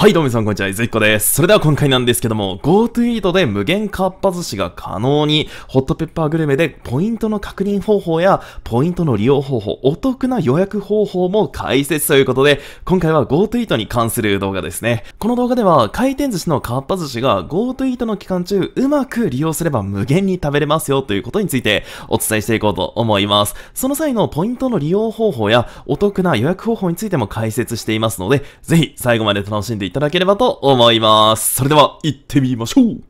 はい、どうもみさん、こんにちは。いずいこです。それでは今回なんですけども、GoToEat で無限かっぱ寿司が可能に、ホットペッパーグルメでポイントの確認方法や、ポイントの利用方法、お得な予約方法も解説ということで、今回は GoToEat に関する動画ですね。この動画では、回転寿司のかっぱ寿司が GoToEat の期間中、うまく利用すれば無限に食べれますよということについてお伝えしていこうと思います。その際のポイントの利用方法や、お得な予約方法についても解説していますので、ぜひ最後まで楽しんでいただければと思います。それでは、行ってみましょう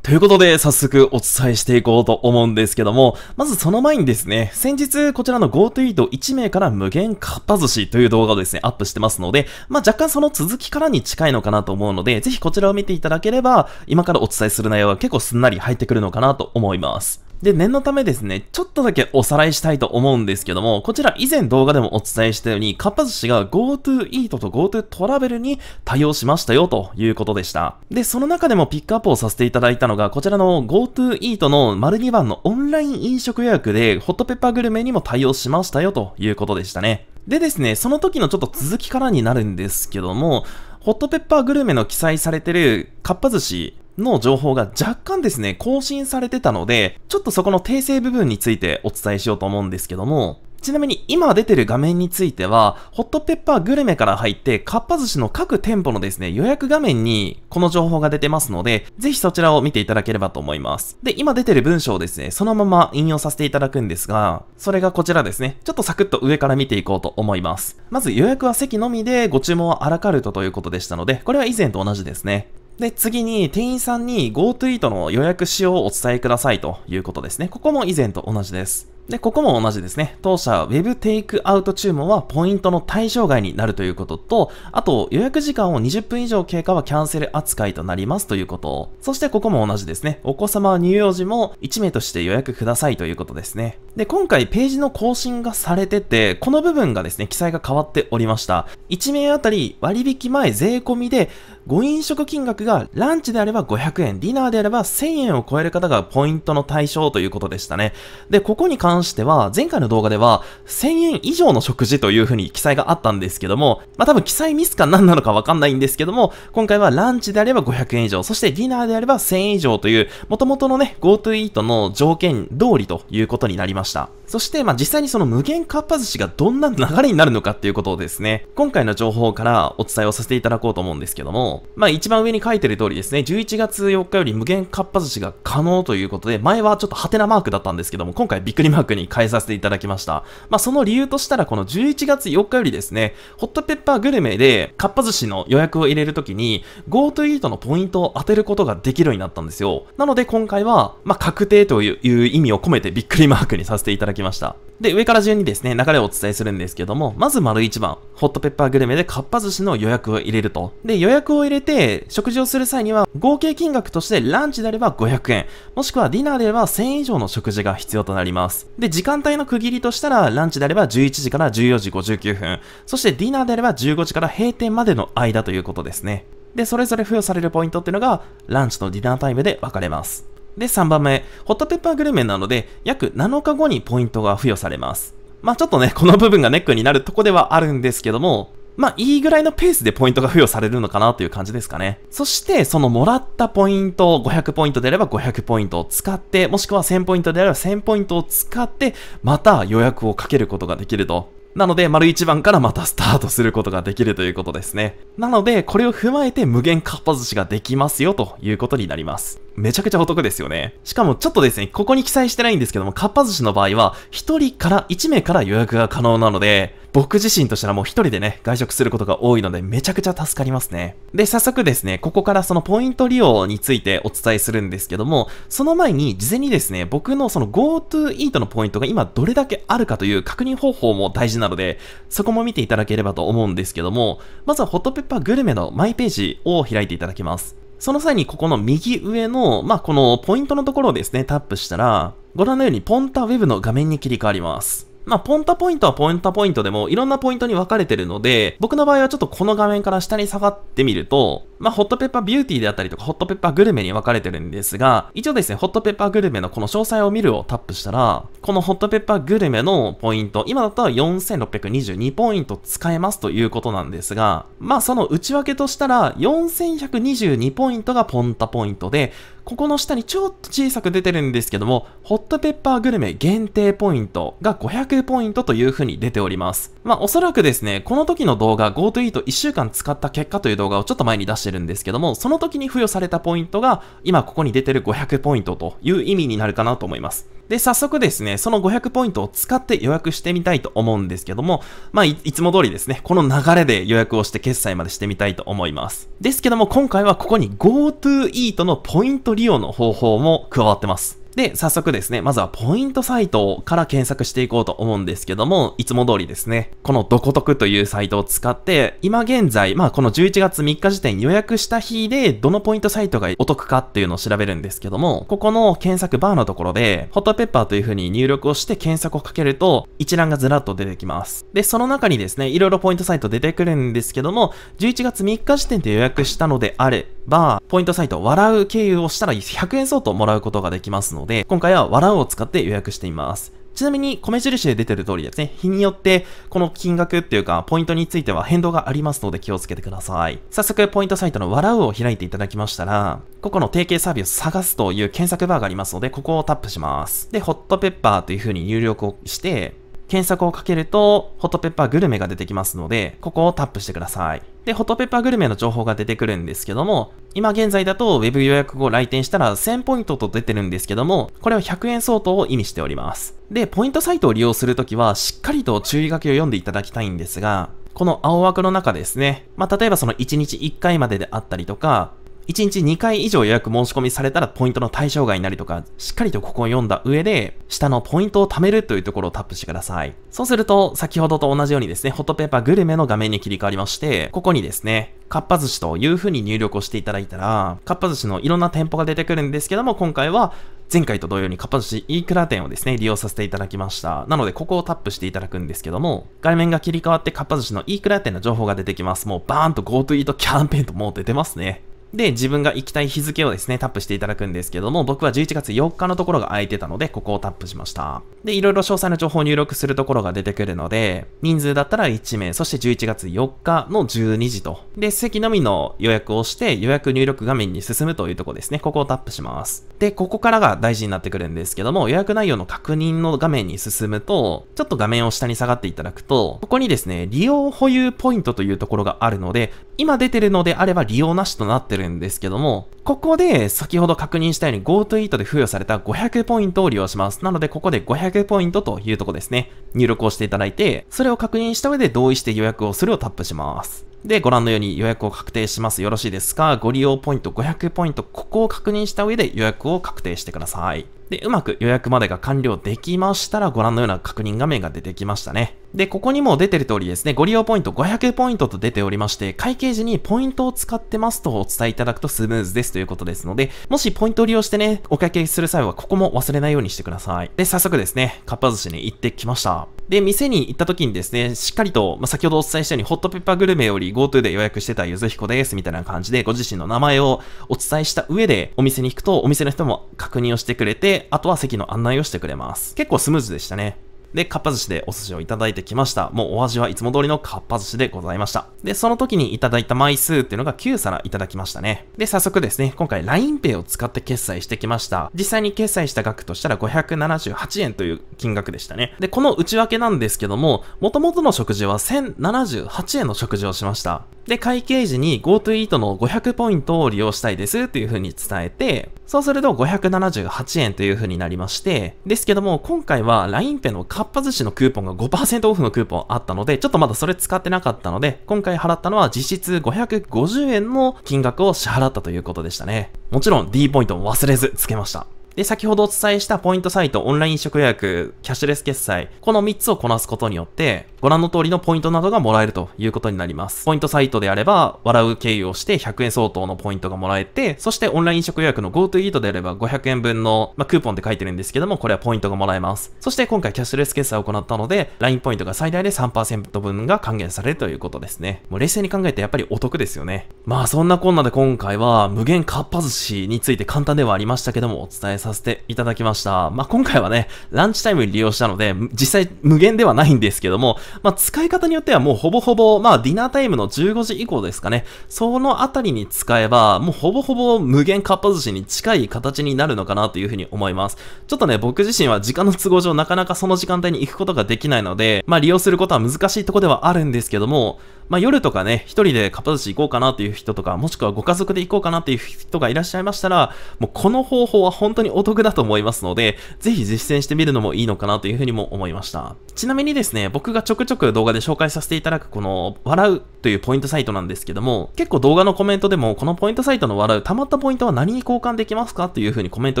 ということで、早速お伝えしていこうと思うんですけども、まずその前にですね、先日こちらの GoToEat 1名から無限かっぱ寿司という動画をですね、アップしてますので、まあ、若干その続きからに近いのかなと思うので、ぜひこちらを見ていただければ、今からお伝えする内容は結構すんなり入ってくるのかなと思います。で、念のためですね、ちょっとだけおさらいしたいと思うんですけども、こちら以前動画でもお伝えしたように、かっぱ寿司が GoTo e a t と GoTo トラベルに対応しましたよということでした。で、その中でもピックアップをさせていただいたのが、こちらの GoTo e a t の丸2番のオンライン飲食予約で、ホットペッパーグルメにも対応しましたよということでしたね。でですね、その時のちょっと続きからになるんですけども、ホットペッパーグルメの記載されてるかっぱ寿司の情報が若干ですね、更新されてたので、ちょっとそこの訂正部分についてお伝えしようと思うんですけども、ちなみに今出てる画面については、ホットペッパーグルメから入って、かっぱ寿司の各店舗のですね、予約画面にこの情報が出てますので、ぜひそちらを見ていただければと思います。で、今出てる文章をですね、そのまま引用させていただくんですが、それがこちらですね、ちょっとサクッと上から見ていこうと思います。まず予約は席のみで、ご注文はアラカルトということでしたので、これは以前と同じですね。で、次に店員さんに GoTo e a t の予約使用をお伝えくださいということですね。ここも以前と同じです。で、ここも同じですね。当社ウェブテイクアウト注文はポイントの対象外になるということと、あと予約時間を20分以上経過はキャンセル扱いとなりますということ。そしてここも同じですね。お子様は乳幼児も1名として予約くださいということですね。で、今回ページの更新がされてて、この部分がですね、記載が変わっておりました。1名あたり割引前税込みで、ご飲食金額がランチであれば500円、ディナーであれば1000円を超える方がポイントの対象ということでしたね。で、ここに関関しては、前回の動画では1000円以上の食事という風に記載があったんですけども、まあ多分記載ミスか何なのかわかんないんですけども、今回はランチであれば500円以上、そしてディナーであれば1000円以上という、元々のね、GoToEat の条件通りということになりました。そして、まあ、実際にその無限かっぱ寿司がどんな流れになるのかっていうことをですね、今回の情報からお伝えをさせていただこうと思うんですけども、まあ、一番上に書いてる通りですね、11月4日より無限かっぱ寿司が可能ということで、前はちょっとハテナマークだったんですけども、今回びっくりマ泊に変えさせていただきました。まあ、その理由としたら、この11月4日よりですね、ホットペッパーグルメで、かっぱ寿司の予約を入れるときに、GoToEat のポイントを当てることができるようになったんですよ。なので今回は、まあ、確定という意味を込めてびっくりマークにさせていただきました。で、上から順にですね、流れをお伝えするんですけども、まず丸1番、ホットペッパーグルメでかっぱ寿司の予約を入れると。で、予約を入れて、食事をする際には、合計金額としてランチであれば500円、もしくはディナーであれば1000円以上の食事が必要となります。で、時間帯の区切りとしたら、ランチであれば11時から14時59分、そしてディナーであれば15時から閉店までの間ということですね。で、それぞれ付与されるポイントっていうのが、ランチとディナータイムで分かれます。で、3番目、ホットペッパーグルメなので、約7日後にポイントが付与されます。まあちょっとね、この部分がネックになるとこではあるんですけども、まあいいぐらいのペースでポイントが付与されるのかなという感じですかね。そして、そのもらったポイント、500ポイントであれば500ポイントを使って、もしくは1000ポイントであれば1000ポイントを使って、また予約をかけることができると。なので、丸1番からまたスタートすることができるということですね。なので、これを踏まえて無限かっぱ寿司ができますよということになります。めちゃくちゃお得ですよね。しかもちょっとですね、ここに記載してないんですけども、かっぱ寿司の場合は、1人から、1名から予約が可能なので、僕自身としてはもう一人でね、外食することが多いので、めちゃくちゃ助かりますね。で、早速ですね、ここからそのポイント利用についてお伝えするんですけども、その前に事前にですね、僕のその GoToEat のポイントが今どれだけあるかという確認方法も大事なので、そこも見ていただければと思うんですけども、まずはホットペッパーグルメのマイページを開いていただきます。その際にここの右上の、まあ、このポイントのところをですね、タップしたら、ご覧のようにポンタウェブの画面に切り替わります。まあ、ポンタポイントはポンタポイントでもいろんなポイントに分かれてるので、僕の場合はちょっとこの画面から下に下がってみると、まあ、ホットペッパービューティーであったりとか、ホットペッパーグルメに分かれてるんですが、一応ですね、ホットペッパーグルメのこの詳細を見るをタップしたら、このホットペッパーグルメのポイント、今だったら4622ポイント使えますということなんですが、まあ、その内訳としたら、4122ポイントがポンタポイントで、ここの下にちょっと小さく出てるんですけども、ホットペッパーグルメ限定ポイントが500ポイントという風に出ております。まあ、おそらくですね、この時の動画 GoToEat1 週間使った結果という動画をちょっと前に出してるんですけども、その時に付与されたポイントが、今ここに出てる500ポイントという意味になるかなと思います。で、早速ですね、その500ポイントを使って予約してみたいと思うんですけども、まあい、いつも通りですね、この流れで予約をして決済までしてみたいと思います。ですけども、今回はここに GoToEat のポイント利用の方法も加わってます。で、早速ですね、まずはポイントサイトから検索していこうと思うんですけども、いつも通りですね、このどこトクというサイトを使って、今現在、まあこの11月3日時点予約した日で、どのポイントサイトがお得かっていうのを調べるんですけども、ここの検索バーのところで、ホットペッパーという風に入力をして検索をかけると、一覧がずらっと出てきます。で、その中にですね、いろいろポイントサイト出てくるんですけども、11月3日時点で予約したのであれば、ポイントサイト、笑う経由をしたら100円相当もらうことができますので、ので、今回はわらを使って予約しています。ちなみに、米印で出てる通りですね、日によって、この金額っていうか、ポイントについては変動がありますので気をつけてください。早速、ポイントサイトの笑うを開いていただきましたら、ここの提携サービスを探すという検索バーがありますので、ここをタップします。で、ホットペッパーという風に入力をして、検索をかけると、ホットペッパーグルメが出てきますので、ここをタップしてください。で、ホットペッパーグルメの情報が出てくるんですけども、今現在だと Web 予約後来店したら1000ポイントと出てるんですけども、これは100円相当を意味しております。で、ポイントサイトを利用するときは、しっかりと注意書きを読んでいただきたいんですが、この青枠の中ですね。まあ、例えばその1日1回までであったりとか、1日2回以上予約申し込みされたらポイントの対象外になりとか、しっかりとここを読んだ上で、下のポイントを貯めるというところをタップしてください。そうすると、先ほどと同じようにですね、ホットペーパーグルメの画面に切り替わりまして、ここにですね、かっぱ寿司という風に入力をしていただいたら、かっぱ寿司のいろんな店舗が出てくるんですけども、今回は前回と同様にかっぱ寿司イークラ店をですね、利用させていただきました。なので、ここをタップしていただくんですけども、画面が切り替わってかっぱ寿司のイークラ店の情報が出てきます。もうバーンと GoTo イートキャンペーンともう出てますね。で、自分が行きたい日付をですね、タップしていただくんですけども、僕は11月4日のところが空いてたので、ここをタップしました。で、いろいろ詳細な情報を入力するところが出てくるので、人数だったら1名、そして11月4日の12時と。で、席のみの予約をして、予約入力画面に進むというところですね、ここをタップします。で、ここからが大事になってくるんですけども、予約内容の確認の画面に進むと、ちょっと画面を下に下がっていただくと、ここにですね、利用保有ポイントというところがあるので、今出てるのであれば利用なしとなってるるんですけども、ここで先ほど確認したように GoToEat で付与された500ポイントを利用します。なのでここで500ポイントというとこですね。入力をしていただいて、それを確認した上で同意して予約をするをタップします。で、ご覧のように予約を確定します。よろしいですかご利用ポイント500ポイント、ここを確認した上で予約を確定してください。で、うまく予約までが完了できましたら、ご覧のような確認画面が出てきましたね。で、ここにも出てる通りですね、ご利用ポイント500ポイントと出ておりまして、会計時にポイントを使ってますとお伝えいただくとスムーズですということですので、もしポイントを利用してね、お会計する際はここも忘れないようにしてください。で、早速ですね、かっぱ寿司に行ってきました。で、店に行った時にですね、しっかりと、まあ、先ほどお伝えしたように、ホットペッパーグルメより GoTo で予約してたゆずひこです、みたいな感じで、ご自身の名前をお伝えした上で、お店に行くと、お店の人も確認をしてくれて、あとは席の案内をしてくれます。結構スムーズでしたね。で、かっぱ寿司でお寿司をいただいてきました。もうお味はいつも通りのかっぱ寿司でございました。で、その時にいただいた枚数っていうのが9皿いただきましたね。で、早速ですね、今回 LINEPay を使って決済してきました。実際に決済した額としたら578円という金額でしたね。で、この内訳なんですけども、元々の食事は1078円の食事をしました。で、会計時に GoToEat の500ポイントを利用したいですっていう風に伝えて、そうすると578円という風になりまして、ですけども、今回は LINEPay のかっぱ寿司のクーポンが5%オフのクーポンあったので、ちょっとまだそれ使ってなかったので、今回払ったのは実質550円の金額を支払ったということでしたね。もちろん D ポイントも忘れずつけました。で、先ほどお伝えしたポイントサイト、オンライン食予約、キャッシュレス決済、この3つをこなすことによって、ご覧の通りのポイントなどがもらえるということになります。ポイントサイトであれば、笑う経由をして100円相当のポイントがもらえて、そしてオンライン食予約の GoToEat であれば500円分の、まあ、クーポンって書いてるんですけども、これはポイントがもらえます。そして今回キャッシュレス決済を行ったので、LINE ポイントが最大で3%分が還元されるということですね。もう冷静に考えてやっぱりお得ですよね。まあそんなこんなで今回は、無限かっぱ寿司について簡単ではありましたけども、お伝えさせていただきました。まあ、今回はね、ランチタイムに利用したので、実際無限ではないんですけども、まあ、使い方によってはもうほぼほぼ、まあ、ディナータイムの15時以降ですかね、そのあたりに使えば、もうほぼほぼ無限かっぱ寿司に近い形になるのかなというふうに思います。ちょっとね、僕自身は時間の都合上なかなかその時間帯に行くことができないので、まあ、利用することは難しいとこではあるんですけども、まあ、夜とかね、一人でカっぱ寿司行こうかなっていう人とか、もしくはご家族で行こうかなっていう人がいらっしゃいましたら、もうこの方法は本当にお得だと思いますので、ぜひ実践してみるのもいいのかなというふうにも思いました。ちなみにですね、僕がちょくちょく動画で紹介させていただくこの、笑うというポイントサイトなんですけども、結構動画のコメントでも、このポイントサイトの笑う、溜まったポイントは何に交換できますかというふうにコメント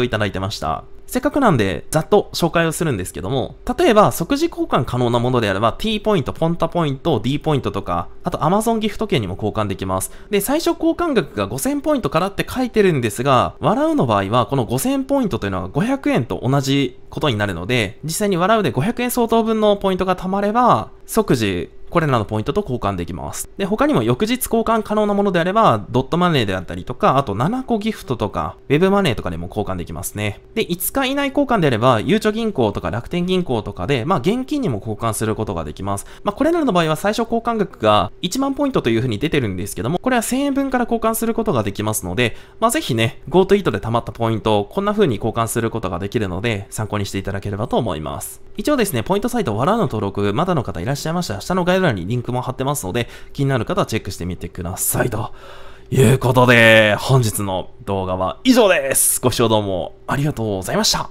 をいただいてました。せっかくなんで、ざっと紹介をするんですけども、例えば、即時交換可能なものであれば、T ポイント、ポンタポイント、D ポイントとか、あと Amazon ギフト券にも交換できます。で、最初交換額が5000ポイントからって書いてるんですが、笑うの場合はこの5000ポイントというのは500円と同じことになるので、実際に笑うで500円相当分のポイントが貯まれば、即時これらのポイントと交換できます。で、他にも翌日交換可能なものであれば、ドットマネーであったりとか、あと7個ギフトとか、ウェブマネーとかでも交換できますね。で、5日以内交換であれば、ゆうちょ銀行とか楽天銀行とかで、まあ、現金にも交換することができます。まあ、これらの場合は最初交換額が1万ポイントという風に出てるんですけども、これは1000円分から交換することができますので、まあ、ぜひね、GoToEat で貯まったポイントをこんな風に交換することができるので、参考にしていただければと思います。一応ですね、ポイントサイト、わらの登録、まだの方いらっしゃいましたら、下の欄にリンクも貼ってますので、気になる方はチェックしてみてくださいと。いうことで、本日の動画は以上です。ご視聴どうもありがとうございました。